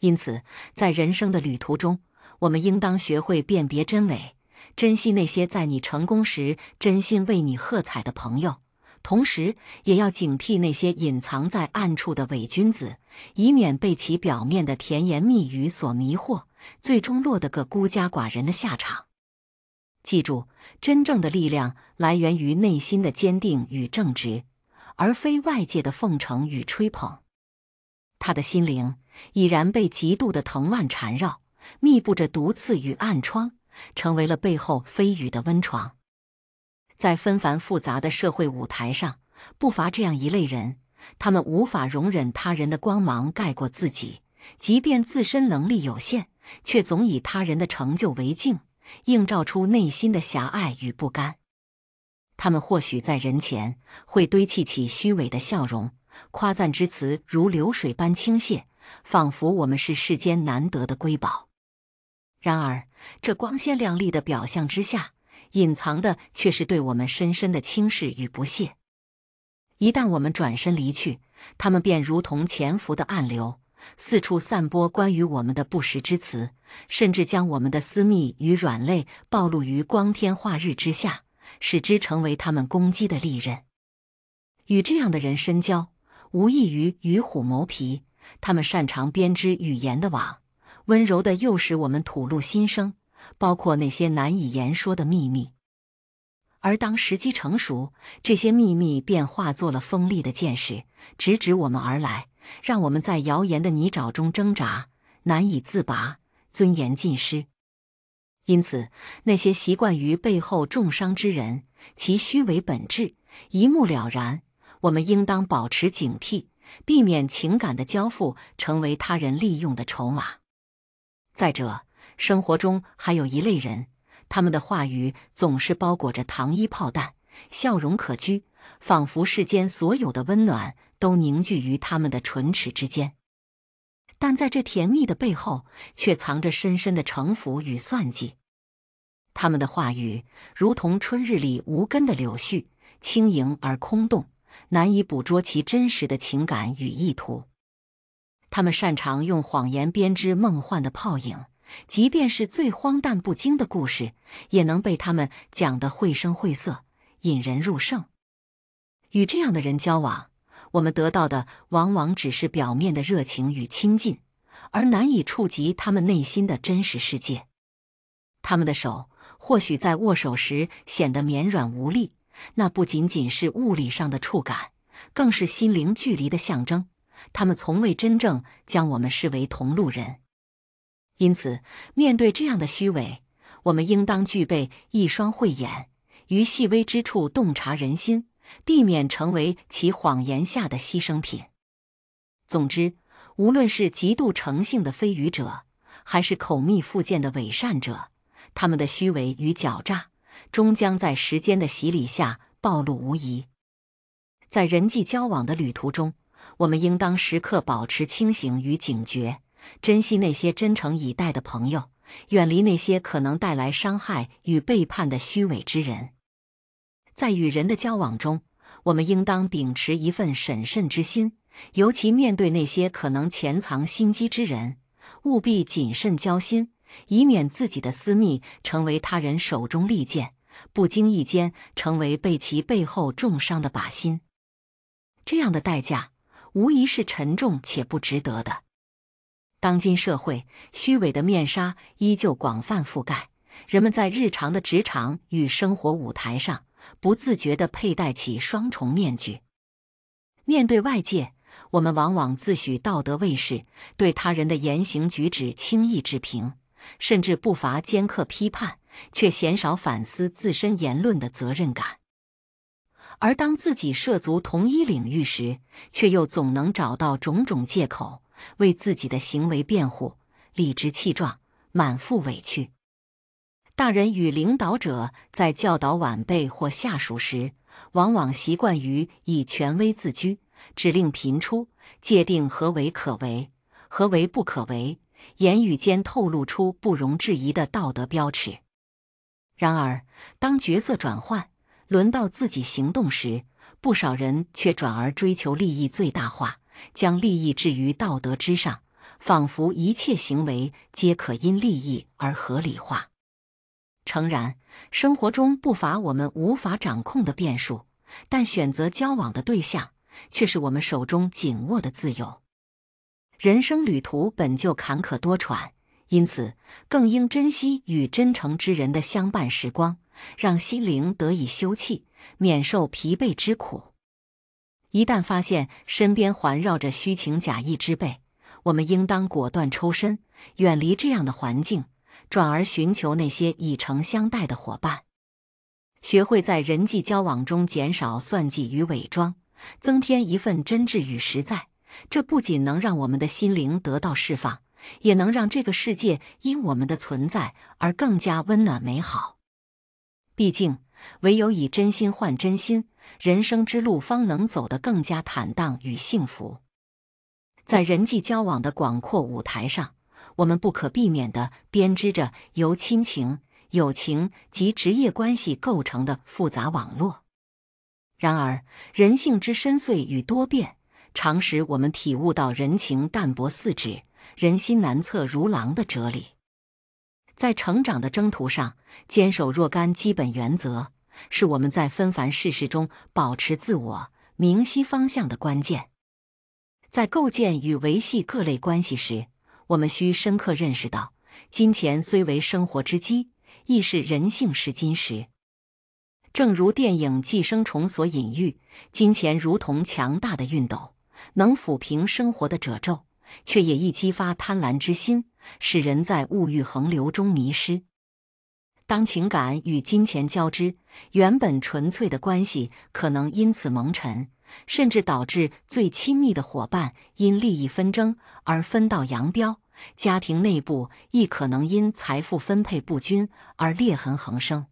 因此，在人生的旅途中，我们应当学会辨别真伪，珍惜那些在你成功时真心为你喝彩的朋友，同时也要警惕那些隐藏在暗处的伪君子，以免被其表面的甜言蜜语所迷惑，最终落得个孤家寡人的下场。记住，真正的力量来源于内心的坚定与正直，而非外界的奉承与吹捧。他的心灵已然被极度的藤蔓缠绕，密布着毒刺与暗疮，成为了背后飞雨的温床。在纷繁复杂的社会舞台上，不乏这样一类人：他们无法容忍他人的光芒盖过自己，即便自身能力有限，却总以他人的成就为镜，映照出内心的狭隘与不甘。他们或许在人前会堆砌起虚伪的笑容。夸赞之词如流水般倾泻，仿佛我们是世间难得的瑰宝。然而，这光鲜亮丽的表象之下，隐藏的却是对我们深深的轻视与不屑。一旦我们转身离去，他们便如同潜伏的暗流，四处散播关于我们的不实之词，甚至将我们的私密与软肋暴露于光天化日之下，使之成为他们攻击的利刃。与这样的人深交。无异于与虎谋皮。他们擅长编织语言的网，温柔的诱使我们吐露心声，包括那些难以言说的秘密。而当时机成熟，这些秘密便化作了锋利的剑矢，直指我们而来，让我们在谣言的泥沼中挣扎，难以自拔，尊严尽失。因此，那些习惯于背后重伤之人，其虚伪本质一目了然。我们应当保持警惕，避免情感的交付成为他人利用的筹码。再者，生活中还有一类人，他们的话语总是包裹着糖衣炮弹，笑容可掬，仿佛世间所有的温暖都凝聚于他们的唇齿之间。但在这甜蜜的背后，却藏着深深的城府与算计。他们的话语如同春日里无根的柳絮，轻盈而空洞。难以捕捉其真实的情感与意图。他们擅长用谎言编织梦幻的泡影，即便是最荒诞不经的故事，也能被他们讲得绘声绘色、引人入胜。与这样的人交往，我们得到的往往只是表面的热情与亲近，而难以触及他们内心的真实世界。他们的手或许在握手时显得绵软无力。那不仅仅是物理上的触感，更是心灵距离的象征。他们从未真正将我们视为同路人。因此，面对这样的虚伪，我们应当具备一双慧眼，于细微之处洞察人心，避免成为其谎言下的牺牲品。总之，无论是极度诚信的非愚者，还是口蜜腹剑的伪善者，他们的虚伪与狡诈。终将在时间的洗礼下暴露无遗。在人际交往的旅途中，我们应当时刻保持清醒与警觉，珍惜那些真诚以待的朋友，远离那些可能带来伤害与背叛的虚伪之人。在与人的交往中，我们应当秉持一份审慎之心，尤其面对那些可能潜藏心机之人，务必谨慎交心，以免自己的私密成为他人手中利剑。不经意间成为被其背后重伤的靶心，这样的代价无疑是沉重且不值得的。当今社会，虚伪的面纱依旧广泛覆盖，人们在日常的职场与生活舞台上，不自觉地佩戴起双重面具。面对外界，我们往往自诩道德卫士，对他人的言行举止轻易置评，甚至不乏尖刻批判。却鲜少反思自身言论的责任感，而当自己涉足同一领域时，却又总能找到种种借口为自己的行为辩护，理直气壮，满腹委屈。大人与领导者在教导晚辈或下属时，往往习惯于以权威自居，指令频出，界定何为可为，何为不可为，言语间透露出不容置疑的道德标尺。然而，当角色转换，轮到自己行动时，不少人却转而追求利益最大化，将利益置于道德之上，仿佛一切行为皆可因利益而合理化。诚然，生活中不乏我们无法掌控的变数，但选择交往的对象却是我们手中紧握的自由。人生旅途本就坎坷多舛。因此，更应珍惜与真诚之人的相伴时光，让心灵得以休憩，免受疲惫之苦。一旦发现身边环绕着虚情假意之辈，我们应当果断抽身，远离这样的环境，转而寻求那些以诚相待的伙伴。学会在人际交往中减少算计与伪装，增添一份真挚与实在，这不仅能让我们的心灵得到释放。也能让这个世界因我们的存在而更加温暖美好。毕竟，唯有以真心换真心，人生之路方能走得更加坦荡与幸福。在人际交往的广阔舞台上，我们不可避免地编织着由亲情、友情及职业关系构成的复杂网络。然而，人性之深邃与多变，常使我们体悟到人情淡薄似纸。人心难测如狼的哲理，在成长的征途上，坚守若干基本原则，是我们在纷繁世事中保持自我、明晰方向的关键。在构建与维系各类关系时，我们需深刻认识到，金钱虽为生活之基，亦是人性试金石。正如电影《寄生虫》所隐喻，金钱如同强大的熨斗，能抚平生活的褶皱。却也易激发贪婪之心，使人在物欲横流中迷失。当情感与金钱交织，原本纯粹的关系可能因此蒙尘，甚至导致最亲密的伙伴因利益纷争而分道扬镳。家庭内部亦可能因财富分配不均而裂痕横生。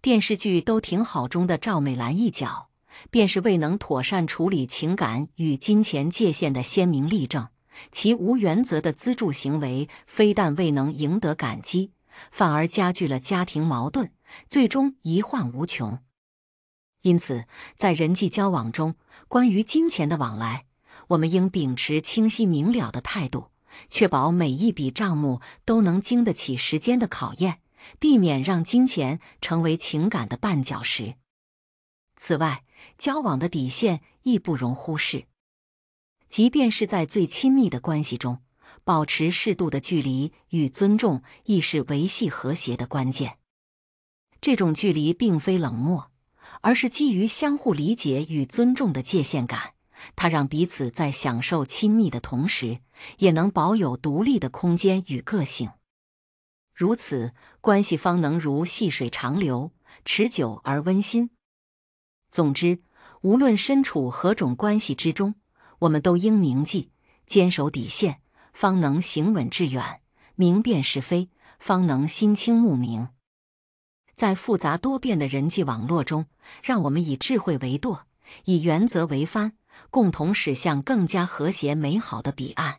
电视剧都挺好中的赵美兰一角。便是未能妥善处理情感与金钱界限的鲜明例证。其无原则的资助行为，非但未能赢得感激，反而加剧了家庭矛盾，最终遗患无穷。因此，在人际交往中，关于金钱的往来，我们应秉持清晰明了的态度，确保每一笔账目都能经得起时间的考验，避免让金钱成为情感的绊脚石。此外，交往的底线亦不容忽视，即便是在最亲密的关系中，保持适度的距离与尊重，亦是维系和谐的关键。这种距离并非冷漠，而是基于相互理解与尊重的界限感。它让彼此在享受亲密的同时，也能保有独立的空间与个性。如此，关系方能如细水长流，持久而温馨。总之。无论身处何种关系之中，我们都应铭记，坚守底线，方能行稳致远；明辨是非，方能心清目明。在复杂多变的人际网络中，让我们以智慧为舵，以原则为帆，共同驶向更加和谐美好的彼岸。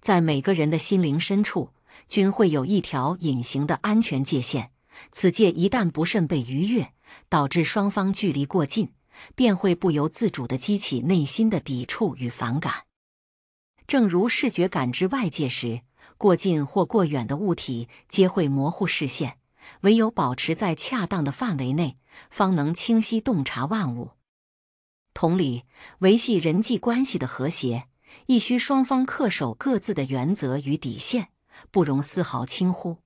在每个人的心灵深处，均会有一条隐形的安全界限，此界一旦不慎被逾越，导致双方距离过近。便会不由自主地激起内心的抵触与反感。正如视觉感知外界时，过近或过远的物体皆会模糊视线，唯有保持在恰当的范围内，方能清晰洞察万物。同理，维系人际关系的和谐，亦需双方恪守各自的原则与底线，不容丝毫轻忽。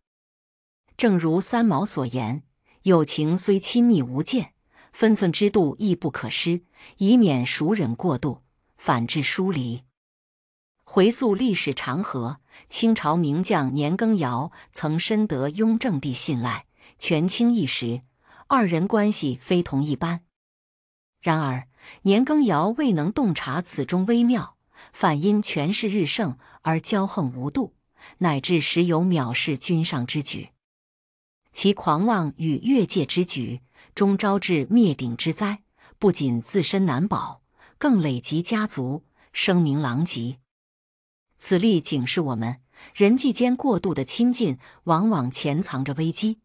正如三毛所言：“友情虽亲密无间。”分寸之度亦不可失，以免熟忍过度，反致疏离。回溯历史长河，清朝名将年羹尧曾深得雍正帝信赖，权倾一时，二人关系非同一般。然而，年羹尧未能洞察此中微妙，反因权势日盛而骄横无度，乃至时有藐视君上之举。其狂妄与越界之举。终招致灭顶之灾，不仅自身难保，更累及家族，声名狼藉。此例警示我们，人际间过度的亲近往往潜藏着危机，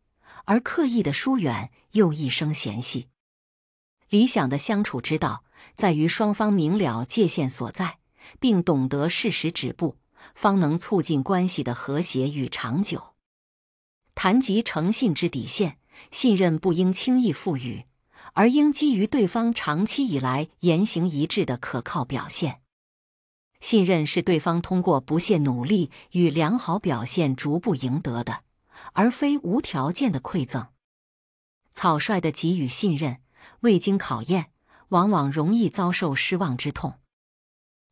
而刻意的疏远又易生嫌隙。理想的相处之道，在于双方明了界限所在，并懂得适时止步，方能促进关系的和谐与长久。谈及诚信之底线。信任不应轻易赋予，而应基于对方长期以来言行一致的可靠表现。信任是对方通过不懈努力与良好表现逐步赢得的，而非无条件的馈赠。草率的给予信任，未经考验，往往容易遭受失望之痛。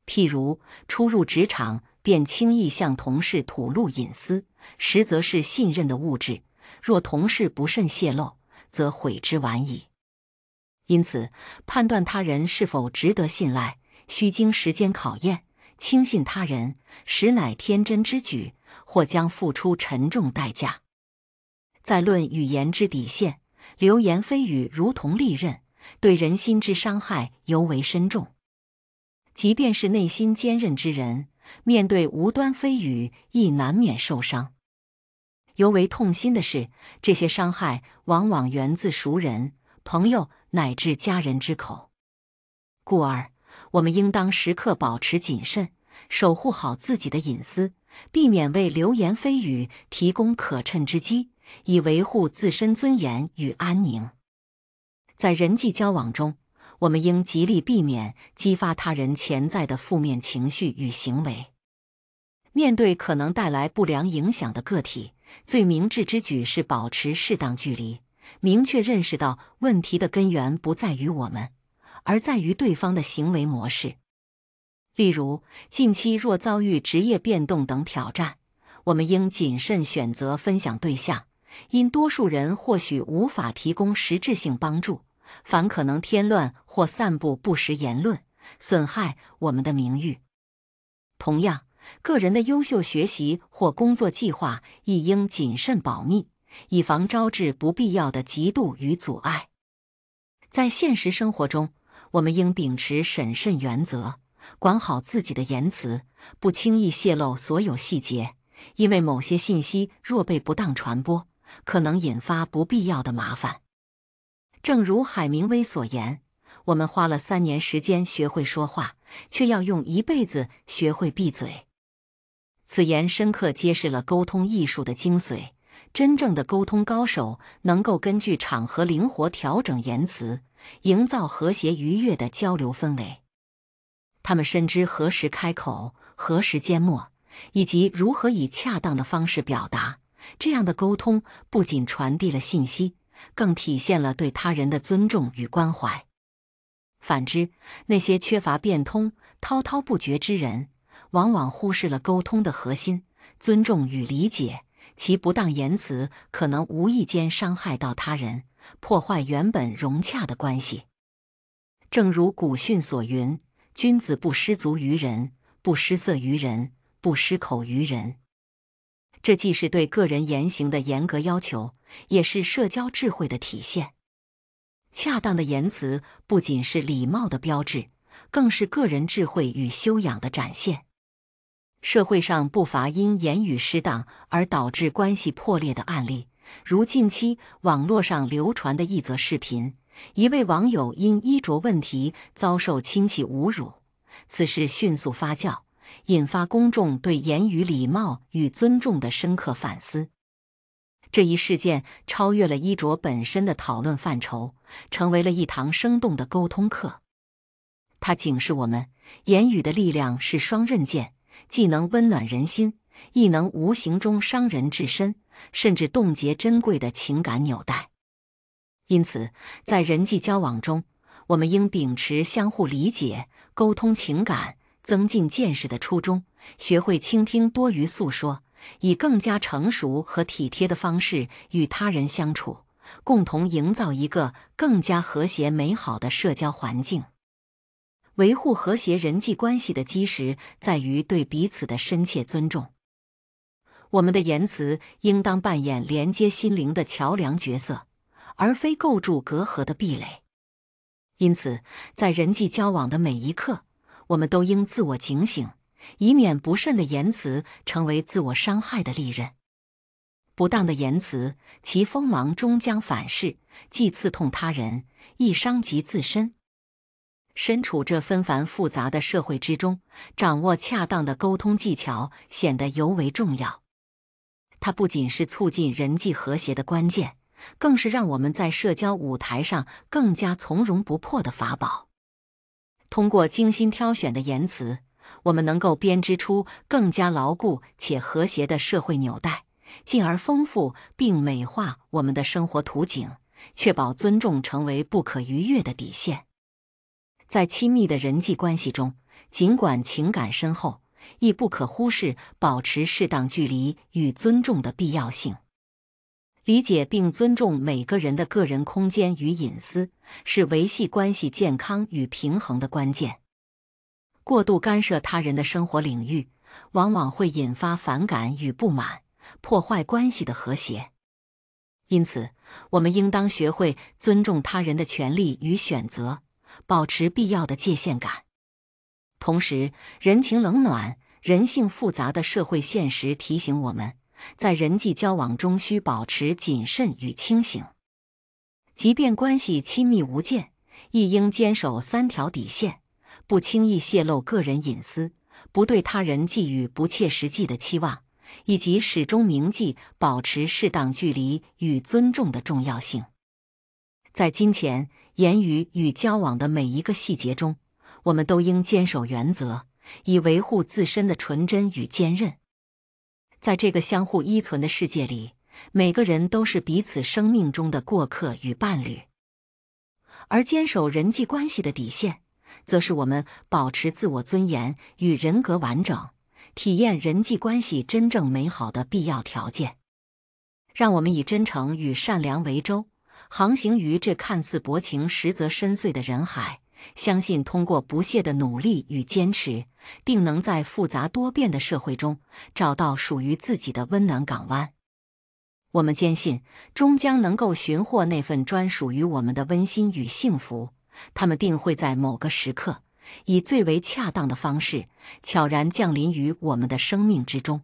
譬如初入职场便轻易向同事吐露隐私，实则是信任的物质。若同事不慎泄露，则悔之晚矣。因此，判断他人是否值得信赖，需经时间考验。轻信他人，实乃天真之举，或将付出沉重代价。再论语言之底线，流言蜚语如同利刃，对人心之伤害尤为深重。即便是内心坚韧之人，面对无端蜚语，亦难免受伤。尤为痛心的是，这些伤害往往源自熟人、朋友乃至家人之口，故而我们应当时刻保持谨慎，守护好自己的隐私，避免为流言蜚语提供可趁之机，以维护自身尊严与安宁。在人际交往中，我们应极力避免激发他人潜在的负面情绪与行为。面对可能带来不良影响的个体，最明智之举是保持适当距离，明确认识到问题的根源不在于我们，而在于对方的行为模式。例如，近期若遭遇职业变动等挑战，我们应谨慎选择分享对象，因多数人或许无法提供实质性帮助，反可能添乱或散布不实言论，损害我们的名誉。同样，个人的优秀学习或工作计划亦应谨慎保密，以防招致不必要的嫉妒与阻碍。在现实生活中，我们应秉持审慎原则，管好自己的言辞，不轻易泄露所有细节，因为某些信息若被不当传播，可能引发不必要的麻烦。正如海明威所言：“我们花了三年时间学会说话，却要用一辈子学会闭嘴。”此言深刻揭示了沟通艺术的精髓。真正的沟通高手能够根据场合灵活调整言辞，营造和谐愉悦的交流氛围。他们深知何时开口，何时缄默，以及如何以恰当的方式表达。这样的沟通不仅传递了信息，更体现了对他人的尊重与关怀。反之，那些缺乏变通、滔滔不绝之人。往往忽视了沟通的核心——尊重与理解。其不当言辞可能无意间伤害到他人，破坏原本融洽的关系。正如古训所云：“君子不失足于人，不失色于人，不失口于人。”这既是对个人言行的严格要求，也是社交智慧的体现。恰当的言辞不仅是礼貌的标志，更是个人智慧与修养的展现。社会上不乏因言语失当而导致关系破裂的案例，如近期网络上流传的一则视频：一位网友因衣着问题遭受亲戚侮辱。此事迅速发酵，引发公众对言语礼貌与尊重的深刻反思。这一事件超越了衣着本身的讨论范畴，成为了一堂生动的沟通课。它警示我们，言语的力量是双刃剑。既能温暖人心，亦能无形中伤人至深，甚至冻结珍贵的情感纽带。因此，在人际交往中，我们应秉持相互理解、沟通情感、增进见识的初衷，学会倾听、多于诉说，以更加成熟和体贴的方式与他人相处，共同营造一个更加和谐美好的社交环境。维护和谐人际关系的基石在于对彼此的深切尊重。我们的言辞应当扮演连接心灵的桥梁角色，而非构筑隔阂的壁垒。因此，在人际交往的每一刻，我们都应自我警醒，以免不慎的言辞成为自我伤害的利刃。不当的言辞，其锋芒终将反噬，既刺痛他人，亦伤及自身。身处这纷繁复杂的社会之中，掌握恰当的沟通技巧显得尤为重要。它不仅是促进人际和谐的关键，更是让我们在社交舞台上更加从容不迫的法宝。通过精心挑选的言辞，我们能够编织出更加牢固且和谐的社会纽带，进而丰富并美化我们的生活图景，确保尊重成为不可逾越的底线。在亲密的人际关系中，尽管情感深厚，亦不可忽视保持适当距离与尊重的必要性。理解并尊重每个人的个人空间与隐私，是维系关系健康与平衡的关键。过度干涉他人的生活领域，往往会引发反感与不满，破坏关系的和谐。因此，我们应当学会尊重他人的权利与选择。保持必要的界限感，同时，人情冷暖、人性复杂的社会现实提醒我们，在人际交往中需保持谨慎与清醒。即便关系亲密无间，亦应坚守三条底线：不轻易泄露个人隐私，不对他人寄予不切实际的期望，以及始终铭记保持适当距离与尊重的重要性。在金钱。言语与交往的每一个细节中，我们都应坚守原则，以维护自身的纯真与坚韧。在这个相互依存的世界里，每个人都是彼此生命中的过客与伴侣。而坚守人际关系的底线，则是我们保持自我尊严与人格完整、体验人际关系真正美好的必要条件。让我们以真诚与善良为舟。航行于这看似薄情、实则深邃的人海，相信通过不懈的努力与坚持，定能在复杂多变的社会中找到属于自己的温暖港湾。我们坚信，终将能够寻获那份专属于我们的温馨与幸福。他们定会在某个时刻，以最为恰当的方式，悄然降临于我们的生命之中。